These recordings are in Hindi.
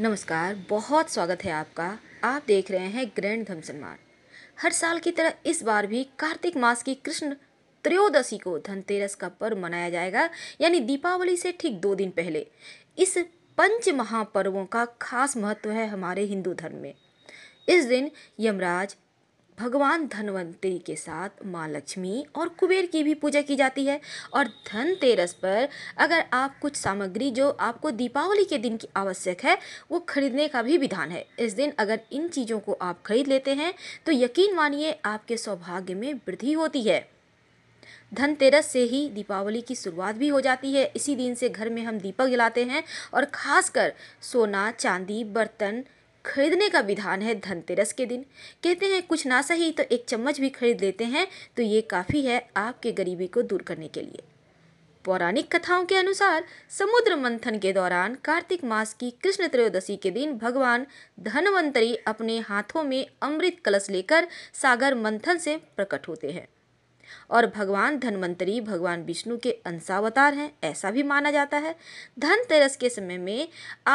नमस्कार बहुत स्वागत है आपका आप देख रहे हैं ग्रैंड घमसनमार हर साल की तरह इस बार भी कार्तिक मास की कृष्ण त्रयोदशी को धनतेरस का पर्व मनाया जाएगा यानी दीपावली से ठीक दो दिन पहले इस पंच महापर्वों का खास महत्व है हमारे हिंदू धर्म में इस दिन यमराज भगवान धनवंतरी के साथ माँ लक्ष्मी और कुबेर की भी पूजा की जाती है और धनतेरस पर अगर आप कुछ सामग्री जो आपको दीपावली के दिन की आवश्यक है वो खरीदने का भी विधान है इस दिन अगर इन चीज़ों को आप खरीद लेते हैं तो यकीन मानिए आपके सौभाग्य में वृद्धि होती है धनतेरस से ही दीपावली की शुरुआत भी हो जाती है इसी दिन से घर में हम दीपक जलाते हैं और खासकर सोना चांदी बर्तन खरीदने का विधान है धनतेरस के दिन कहते हैं कुछ ना सही तो एक चम्मच भी खरीद लेते हैं तो ये काफ़ी है आपके गरीबी को दूर करने के लिए पौराणिक कथाओं के अनुसार समुद्र मंथन के दौरान कार्तिक मास की कृष्ण त्रयोदशी के दिन भगवान धनवंतरी अपने हाथों में अमृत कलश लेकर सागर मंथन से प्रकट होते हैं और भगवान धनवंतरी भगवान विष्णु के अंशावतार हैं ऐसा भी माना जाता है धनतेरस के समय में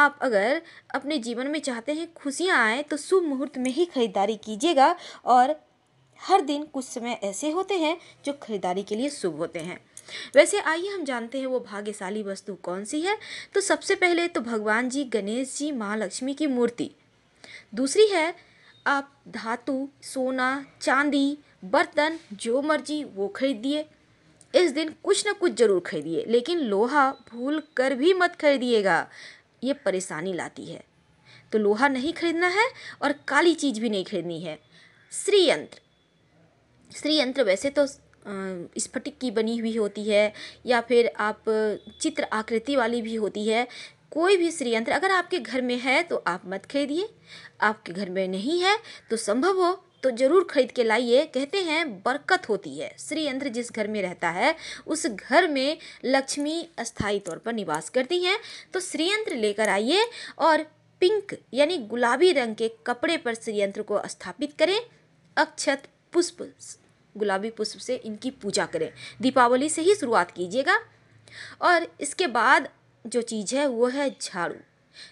आप अगर अपने जीवन में चाहते हैं खुशियाँ आए तो शुभ मुहूर्त में ही खरीदारी कीजिएगा और हर दिन कुछ समय ऐसे होते हैं जो खरीदारी के लिए शुभ होते हैं वैसे आइए हम जानते हैं वो भाग्यशाली वस्तु कौन सी है तो सबसे पहले तो भगवान जी गणेश जी माँ लक्ष्मी की मूर्ति दूसरी है आप धातु सोना चांदी बर्तन जो मर्जी वो खरीदिए इस दिन कुछ ना कुछ ज़रूर खरीदिए लेकिन लोहा भूल कर भी मत खरीदिएगा ये परेशानी लाती है तो लोहा नहीं खरीदना है और काली चीज़ भी नहीं खरीदनी है श्री यंत्र श्री यंत्र वैसे तो स्फटिक की बनी हुई होती है या फिर आप चित्र आकृति वाली भी होती है कोई भी श्रीयंत्र अगर आपके घर में है तो आप मत खरीदिए आपके घर में नहीं है तो संभव हो तो ज़रूर खरीद के लाइए कहते हैं बरकत होती है श्री यंत्र जिस घर में रहता है उस घर में लक्ष्मी अस्थायी तौर पर निवास करती हैं तो श्री यंत्र लेकर आइए और पिंक यानी गुलाबी रंग के कपड़े पर श्री यंत्र को स्थापित करें अक्षत पुष्प गुलाबी पुष्प से इनकी पूजा करें दीपावली से ही शुरुआत कीजिएगा और इसके बाद जो चीज़ है वो है झाड़ू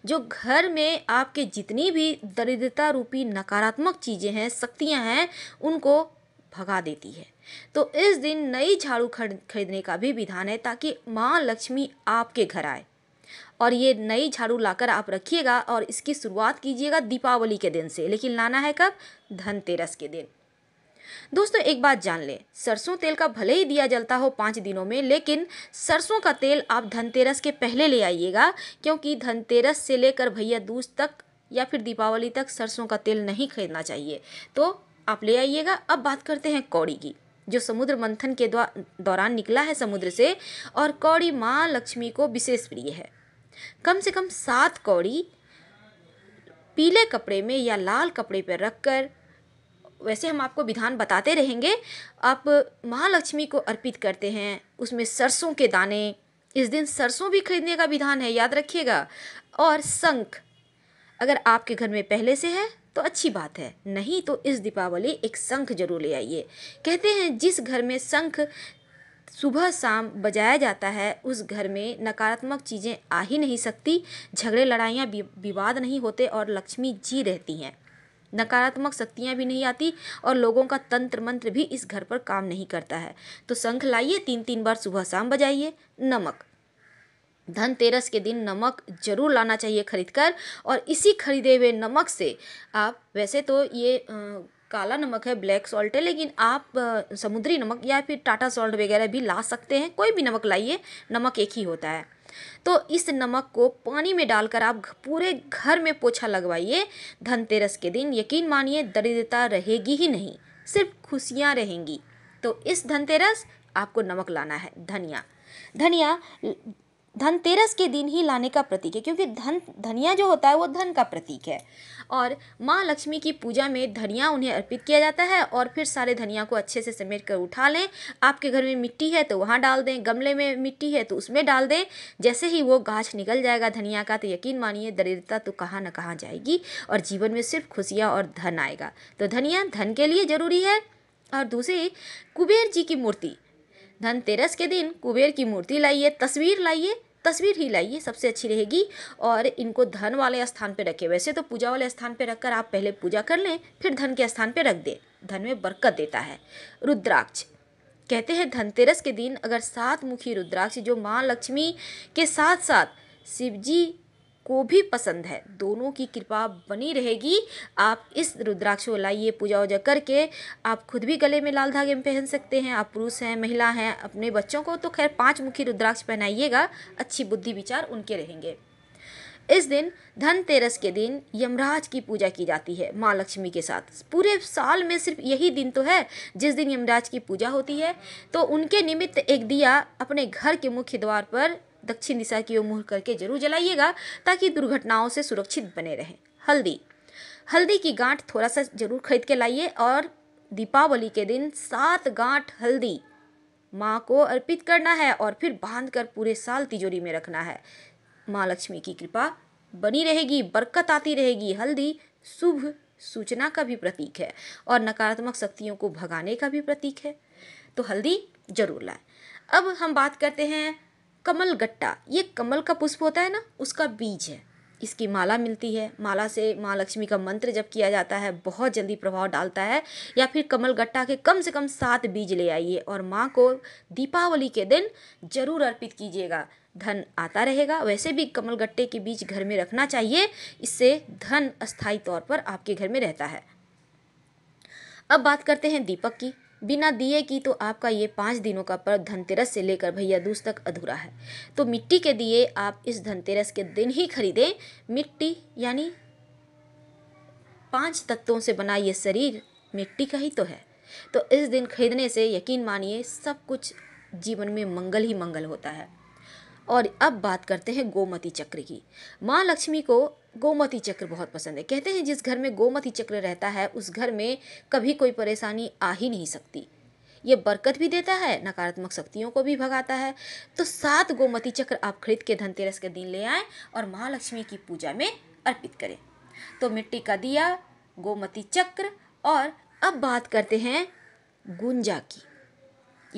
जो घर में आपके जितनी भी दरिद्रता रूपी नकारात्मक चीज़ें हैं शक्तियाँ हैं उनको भगा देती है तो इस दिन नई झाड़ू खरीदने का भी विधान है ताकि माँ लक्ष्मी आपके घर आए और ये नई झाड़ू लाकर आप रखिएगा और इसकी शुरुआत कीजिएगा दीपावली के दिन से लेकिन लाना है कब धनतेरस के दिन दोस्तों एक बात जान लें सरसों तेल का भले ही दिया जलता हो पाँच दिनों में लेकिन सरसों का तेल आप धनतेरस के पहले ले आइएगा क्योंकि धनतेरस से लेकर भैया दूज तक या फिर दीपावली तक सरसों का तेल नहीं खरीदना चाहिए तो आप ले आइएगा अब बात करते हैं कौड़ी की जो समुद्र मंथन के दौरान निकला है समुद्र से और कौड़ी माँ लक्ष्मी को विशेष प्रिय है कम से कम सात कौड़ी पीले कपड़े में या लाल कपड़े पर रखकर वैसे हम आपको विधान बताते रहेंगे आप महालक्ष्मी को अर्पित करते हैं उसमें सरसों के दाने इस दिन सरसों भी खरीदने का विधान है याद रखिएगा और शंख अगर आपके घर में पहले से है तो अच्छी बात है नहीं तो इस दीपावली एक शंख जरूर ले आइए कहते हैं जिस घर में शंख सुबह शाम बजाया जाता है उस घर में नकारात्मक चीज़ें आ ही नहीं सकती झगड़े लड़ाइयाँ विवाद नहीं होते और लक्ष्मी जी रहती हैं नकारात्मक शक्तियाँ भी नहीं आती और लोगों का तंत्र मंत्र भी इस घर पर काम नहीं करता है तो शंख लाइए तीन तीन बार सुबह शाम बजाइए नमक धनतेरस के दिन नमक जरूर लाना चाहिए खरीद कर और इसी खरीदे हुए नमक से आप वैसे तो ये आ, काला नमक है ब्लैक सॉल्ट है लेकिन आप आ, समुद्री नमक या फिर टाटा सॉल्ट वगैरह भी ला सकते हैं कोई भी नमक लाइए नमक एक ही होता है तो इस नमक को पानी में डालकर आप पूरे घर में पोछा लगवाइए धनतेरस के दिन यकीन मानिए दरिद्रता रहेगी ही नहीं सिर्फ खुशियाँ रहेंगी तो इस धनतेरस आपको नमक लाना है धनिया धनिया धनतेरस के दिन ही लाने का प्रतीक है क्योंकि धन धनिया जो होता है वो धन का प्रतीक है और माँ लक्ष्मी की पूजा में धनिया उन्हें अर्पित किया जाता है और फिर सारे धनिया को अच्छे से समेट कर उठा लें आपके घर में मिट्टी है तो वहाँ डाल दें गमले में मिट्टी है तो उसमें डाल दें जैसे ही वो गाछ निकल जाएगा धनिया का तो यकीन मानिए दरिद्रता तो कहाँ ना कहाँ जाएगी और जीवन में सिर्फ खुशियाँ और धन आएगा तो धनिया धन के लिए ज़रूरी है और दूसरी कुबेर जी की मूर्ति धनतेरस के दिन कुबेर की मूर्ति लाइए तस्वीर लाइए तस्वीर ही लाइए सबसे अच्छी रहेगी और इनको धन वाले स्थान पर रखें वैसे तो पूजा वाले स्थान पर रखकर आप पहले पूजा कर लें फिर धन के स्थान पर रख दें धन में बरकत देता है रुद्राक्ष कहते हैं धनतेरस के दिन अगर सात मुखी रुद्राक्ष जो माँ लक्ष्मी के साथ साथ शिवजी को भी पसंद है दोनों की कृपा बनी रहेगी आप इस रुद्राक्ष को लाइए पूजा वूजा करके आप खुद भी गले में लाल धागे में पहन सकते हैं आप पुरुष हैं महिला हैं अपने बच्चों को तो खैर पाँच मुखी रुद्राक्ष पहनाइएगा अच्छी बुद्धि विचार उनके रहेंगे इस दिन धनतेरस के दिन यमराज की पूजा की जाती है माँ लक्ष्मी के साथ पूरे साल में सिर्फ यही दिन तो है जिस दिन यमराज की पूजा होती है तो उनके निमित्त एक दिया अपने घर के मुख्य द्वार पर दक्षिण दिशा की ओर मुँह करके जरूर जलाइएगा ताकि दुर्घटनाओं से सुरक्षित बने रहें हल्दी हल्दी की गांठ थोड़ा सा जरूर खरीद के लाइए और दीपावली के दिन सात गांठ हल्दी माँ को अर्पित करना है और फिर बांध कर पूरे साल तिजोरी में रखना है माँ लक्ष्मी की कृपा बनी रहेगी बरकत आती रहेगी हल्दी शुभ सूचना का भी प्रतीक है और नकारात्मक शक्तियों को भगाने का भी प्रतीक है तो हल्दी जरूर लाएं अब हम बात करते हैं कमल गट्टा ये कमल का पुष्प होता है ना उसका बीज है इसकी माला मिलती है माला से माँ लक्ष्मी का मंत्र जब किया जाता है बहुत जल्दी प्रभाव डालता है या फिर कमल गट्टा के कम से कम सात बीज ले आइए और माँ को दीपावली के दिन जरूर अर्पित कीजिएगा धन आता रहेगा वैसे भी कमल गट्टे के बीज घर में रखना चाहिए इससे धन अस्थायी तौर पर आपके घर में रहता है अब बात करते हैं दीपक की बिना दिए की तो आपका ये पाँच दिनों का पर्व धनतेरस से लेकर भैया दूज तक अधूरा है तो मिट्टी के दिए आप इस धनतेरस के दिन ही खरीदें मिट्टी यानी पांच तत्वों से बना ये शरीर मिट्टी का ही तो है तो इस दिन खरीदने से यकीन मानिए सब कुछ जीवन में मंगल ही मंगल होता है और अब बात करते हैं गोमती चक्र की माँ लक्ष्मी को गोमती चक्र बहुत पसंद है कहते हैं जिस घर में गोमती चक्र रहता है उस घर में कभी कोई परेशानी आ ही नहीं सकती ये बरकत भी देता है नकारात्मक शक्तियों को भी भगाता है तो सात गोमती चक्र आप खरीद के धनतेरस के दिन ले आएँ और महालक्ष्मी की पूजा में अर्पित करें तो मिट्टी का दिया गोमती चक्र और अब बात करते हैं गुंजा की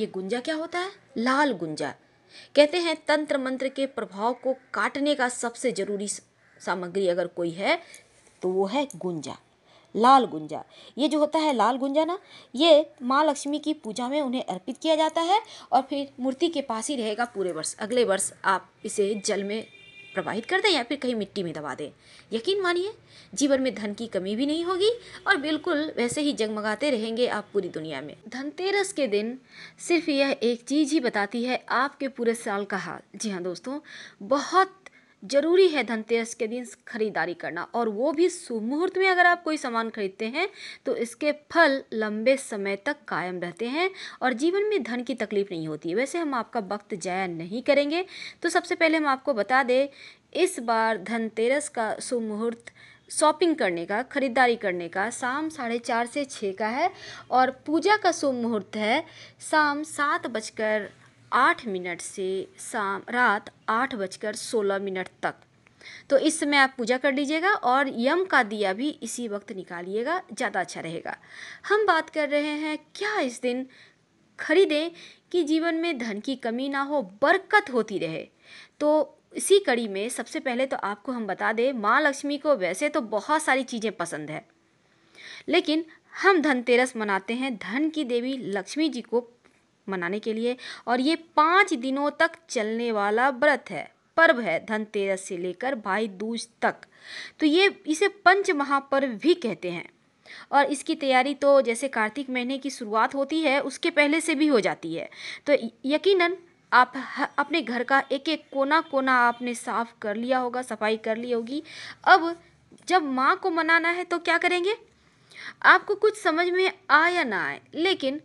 ये गुंजा क्या होता है लाल गुंजा कहते हैं तंत्र मंत्र के प्रभाव को काटने का सबसे ज़रूरी सामग्री अगर कोई है तो वो है गुंजा लाल गुंजा ये जो होता है लाल गुंजा ना ये माँ लक्ष्मी की पूजा में उन्हें अर्पित किया जाता है और फिर मूर्ति के पास ही रहेगा पूरे वर्ष अगले वर्ष आप इसे जल में प्रवाहित कर दें या फिर कहीं मिट्टी में दबा दें यकीन मानिए जीवन में धन की कमी भी नहीं होगी और बिल्कुल वैसे ही जगमगाते रहेंगे आप पूरी दुनिया में धनतेरस के दिन सिर्फ यह एक चीज़ ही बताती है आपके पूरे साल का हाल जी हाँ दोस्तों बहुत जरूरी है धनतेरस के दिन खरीदारी करना और वो भी सुमुहूर्त में अगर आप कोई सामान खरीदते हैं तो इसके फल लंबे समय तक कायम रहते हैं और जीवन में धन की तकलीफ नहीं होती है वैसे हम आपका वक्त जाया नहीं करेंगे तो सबसे पहले हम आपको बता दें इस बार धनतेरस का सुमुहूर्त शॉपिंग करने का ख़रीदारी करने का शाम साढ़े चार से छः का है और पूजा का शुभ मुहूर्त है शाम सात बजकर आठ मिनट से शाम रात आठ बजकर सोलह मिनट तक तो इस समय आप पूजा कर लीजिएगा और यम का दिया भी इसी वक्त निकालिएगा ज़्यादा अच्छा रहेगा हम बात कर रहे हैं क्या इस दिन खरीदें कि जीवन में धन की कमी ना हो बरकत होती रहे तो इसी कड़ी में सबसे पहले तो आपको हम बता दें माँ लक्ष्मी को वैसे तो बहुत सारी चीज़ें पसंद है लेकिन हम धनतेरस मनाते हैं धन की देवी लक्ष्मी जी को मनाने के लिए और ये पाँच दिनों तक चलने वाला व्रत है पर्व है धनतेरस से लेकर भाई दूज तक तो ये इसे पंच महापर्व भी कहते हैं और इसकी तैयारी तो जैसे कार्तिक महीने की शुरुआत होती है उसके पहले से भी हो जाती है तो यकीनन आप अपने घर का एक एक कोना कोना आपने साफ कर लिया होगा सफाई कर ली होगी अब जब माँ को मनाना है तो क्या करेंगे आपको कुछ समझ में आया ना आए लेकिन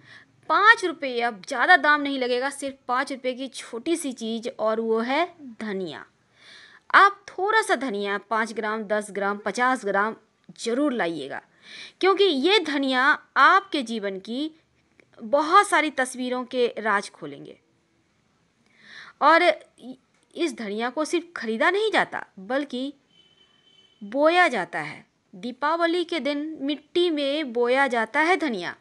पाँच रुपये अब ज़्यादा दाम नहीं लगेगा सिर्फ पाँच रुपये की छोटी सी चीज़ और वो है धनिया आप थोड़ा सा धनिया पाँच ग्राम दस ग्राम पचास ग्राम ज़रूर लाइएगा क्योंकि ये धनिया आपके जीवन की बहुत सारी तस्वीरों के राज खोलेंगे और इस धनिया को सिर्फ खरीदा नहीं जाता बल्कि बोया जाता है दीपावली के दिन मिट्टी में बोया जाता है धनिया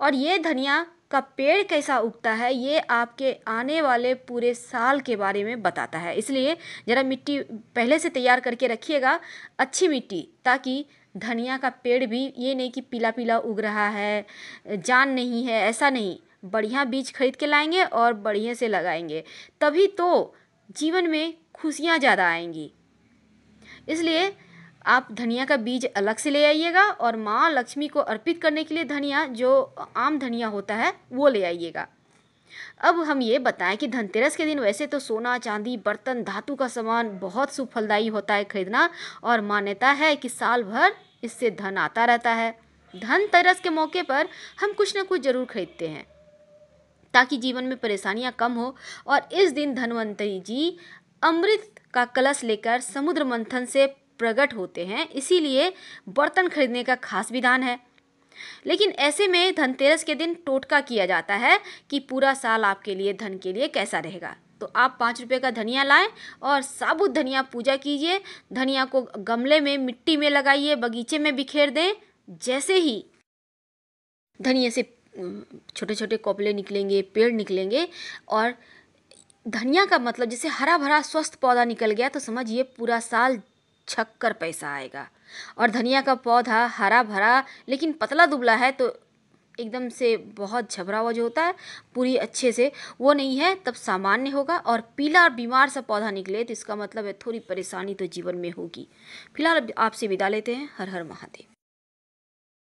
और ये धनिया का पेड़ कैसा उगता है ये आपके आने वाले पूरे साल के बारे में बताता है इसलिए ज़रा मिट्टी पहले से तैयार करके रखिएगा अच्छी मिट्टी ताकि धनिया का पेड़ भी ये नहीं कि पीला पीला उग रहा है जान नहीं है ऐसा नहीं बढ़िया बीज खरीद के लाएंगे और बढ़िया से लगाएंगे तभी तो जीवन में खुशियाँ ज़्यादा आएंगी इसलिए आप धनिया का बीज अलग से ले आइएगा और माँ लक्ष्मी को अर्पित करने के लिए धनिया जो आम धनिया होता है वो ले आइएगा अब हम ये बताएं कि धनतेरस के दिन वैसे तो सोना चांदी बर्तन धातु का सामान बहुत सुफलदायी होता है खरीदना और मान्यता है कि साल भर इससे धन आता रहता है धनतेरस के मौके पर हम कुछ ना कुछ जरूर खरीदते हैं ताकि जीवन में परेशानियां कम हो और इस दिन धनवंतरी जी अमृत का कलश लेकर समुद्र मंथन से प्रकट होते हैं इसीलिए बर्तन खरीदने का खास विधान है लेकिन ऐसे में धनतेरस के दिन टोटका किया जाता है कि पूरा साल आपके लिए धन के लिए कैसा रहेगा तो आप पाँच रुपये का धनिया लाएं और साबुत धनिया पूजा कीजिए धनिया को गमले में मिट्टी में लगाइए बगीचे में बिखेर दें जैसे ही धनिया से छोटे छोटे कोपले निकलेंगे पेड़ निकलेंगे और धनिया का मतलब जैसे हरा भरा स्वस्थ पौधा निकल गया तो समझिए पूरा साल छक्कर पैसा आएगा और धनिया का पौधा हरा भरा लेकिन पतला दुबला है तो एकदम से बहुत झबरा हुआ जो होता है पूरी अच्छे से वो नहीं है तब सामान्य होगा और पीला और बीमार सा पौधा निकले तो इसका मतलब है थोड़ी परेशानी तो जीवन में होगी फिलहाल आपसे विदा लेते हैं हर हर महादेव